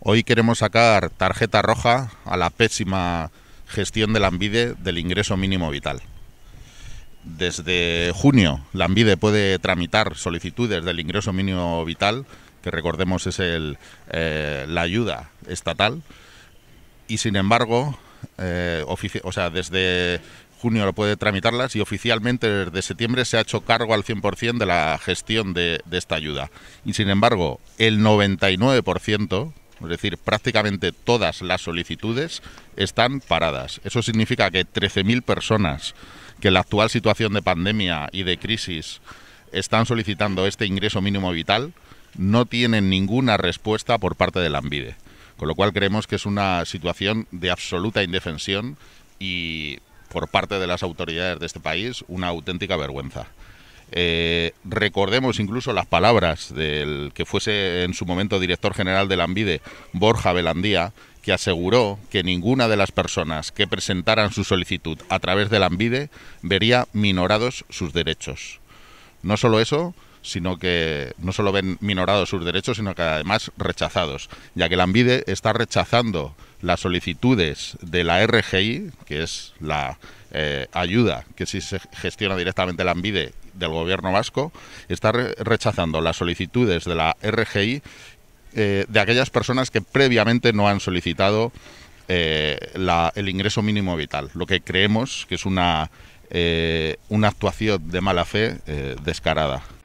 Hoy queremos sacar tarjeta roja a la pésima gestión de la ANVIDE del ingreso mínimo vital. Desde junio, la ANVIDE puede tramitar solicitudes del ingreso mínimo vital, que recordemos es el, eh, la ayuda estatal, y sin embargo, eh, o sea, desde junio lo puede tramitarlas y oficialmente desde septiembre se ha hecho cargo al 100% de la gestión de, de esta ayuda. Y sin embargo, el 99% es decir, prácticamente todas las solicitudes están paradas. Eso significa que 13.000 personas que en la actual situación de pandemia y de crisis están solicitando este ingreso mínimo vital no tienen ninguna respuesta por parte de la Con lo cual creemos que es una situación de absoluta indefensión y por parte de las autoridades de este país una auténtica vergüenza. Eh, recordemos incluso las palabras del que fuese en su momento director general la AMBIDE, Borja Belandía, que aseguró que ninguna de las personas que presentaran su solicitud a través la AMBIDE vería minorados sus derechos. No solo eso, sino que no solo ven minorados sus derechos, sino que además rechazados, ya que la ANVIDE está rechazando las solicitudes de la RGI, que es la eh, ayuda que si se gestiona directamente la ANVIDE del gobierno vasco está rechazando las solicitudes de la RGI eh, de aquellas personas que previamente no han solicitado eh, el ingreso mínimo vital, lo que creemos que es una, eh, una actuación de mala fe descarada.